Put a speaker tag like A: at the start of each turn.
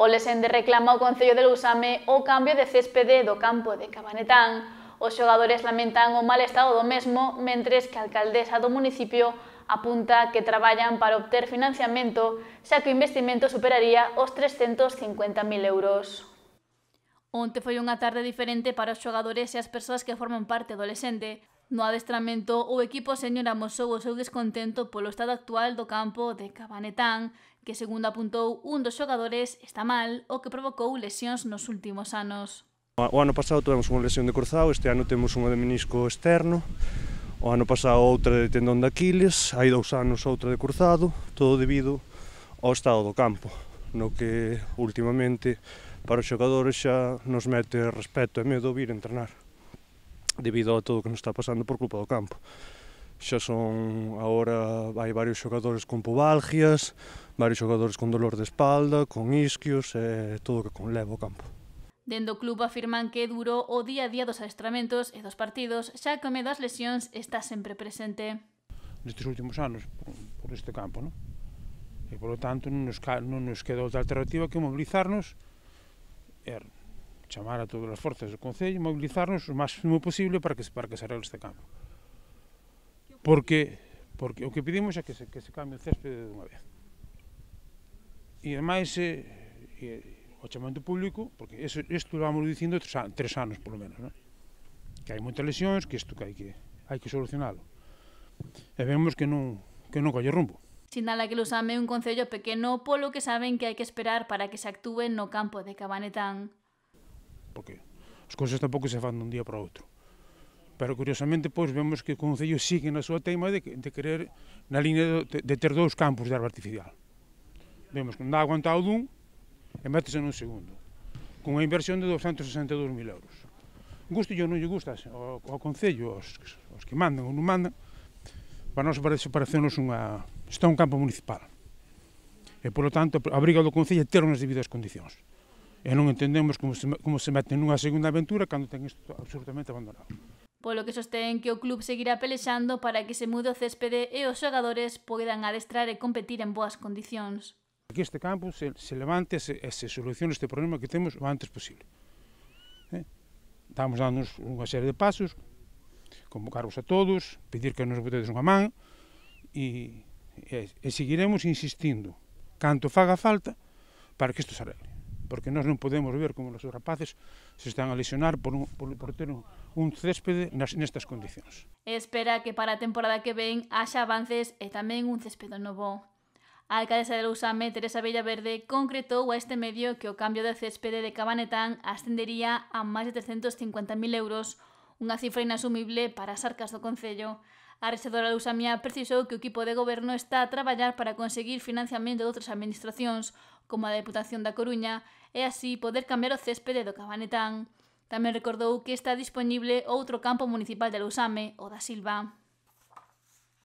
A: O Lesende reclama ao Concello de Lousame o cambio de céspede do campo de Cabanetán. Os xogadores lamentan o mal estado do mesmo, mentres que a alcaldesa do municipio apunta que traballan para obter financiamento, xa que o investimento superaría os 350.000 euros. Onte foi unha tarde diferente para os xogadores e as persoas que forman parte do Lesende, No adestramento, o equipo señor amosou o seu descontento polo estado actual do campo de Cabanetán, que segundo apuntou un dos xogadores está mal, o que provocou lesións nos últimos anos.
B: O ano pasado tuvemos unha lesión de cruzado, este ano temos unha de menisco externo, o ano pasado outra de tendón de Aquiles, hai dous anos outra de cruzado, todo debido ao estado do campo, no que últimamente para os xogadores xa nos mete respeto e medo vir entrenar debido a todo o que nos está pasando por culpa do campo. Xa son, agora hai varios xogadores con pubalgias, varios xogadores con dolor de espalda, con isquios e todo o que conleva o campo.
A: Dende o club afirman que duro o día a día dos adestramentos e dos partidos, xa que o medo das lesións está sempre presente.
B: Nestes
C: últimos anos, por este campo, non? E, polo tanto, non nos, non nos queda outra alternativa que mobilizarnos e chamar a todas as forzas do Concello, mobilizarnos o máximo posible para que, para que se arregle este campo. Porque, porque o que pedimos é que se, que se cambie o césped de unha vez. E ademais, eh, e, e, eh, o chamamento público, porque eso, isto vamos dicindo tres, tres anos, polo menos, non? que hai moitas lesións, que isto que hai que, hai que solucionalo. E vemos que non, que non colle rumbo.
A: Sinala que Lusame é un concello pequeno polo que saben que hai que esperar para que se actúe no campo de Cabanetán
C: porque as cousas tampouco se fan dun día para outro. Pero curiosamente, pois, vemos que o Concello sigue na súa teima de, de querer na línea de, de ter dous campos de erva artificial. Vemos que non dá aguantado dun e métese nun segundo. Con unha inversión de 262.000 euros. Gusto yo non lle gusta ao, ao Concello, aos, aos que mandan ou non mandan, para nós parece parecernos unha... Está un campo municipal. E, polo tanto, a briga do Concello é ter unhas debidas condicións. E non entendemos como se, como se meten nunha segunda aventura cando ten isto absolutamente abandonado.
A: Polo que sostén que o club seguirá pelexando para que se mude o céspede e os xogadores poidan adestrar e competir en boas condicións.
C: Que este campo se, se levante e se, se solucione este problema que temos o antes posible. Eh? Estamos dando unha serie de pasos, convocarvos a todos, pedir que nos botedes unha man e, e, e seguiremos insistindo canto faga falta para que isto se arregle porque nós non podemos ver como os rapaces se están a lesionar por, un, por, por ter un, un céspede nas, nestas condicións.
A: Espera que para a temporada que ven haxa avances e tamén un céspede novo. A alcaldesa de Lousame, Teresa Bellaverde, concretou a este medio que o cambio de céspede de Cabanetán ascendería a máis de 350.000 euros, unha cifra inasumible para as arcas do Concello. A rexedora Lousamea precisou que o equipo de goberno está a traballar para conseguir financiamento de outras administracións, como a Deputación da Coruña e así poder cambiar o céspede do Cabanetán. Tamén recordou que está disponible outro campo municipal de Lousame, o da Silva.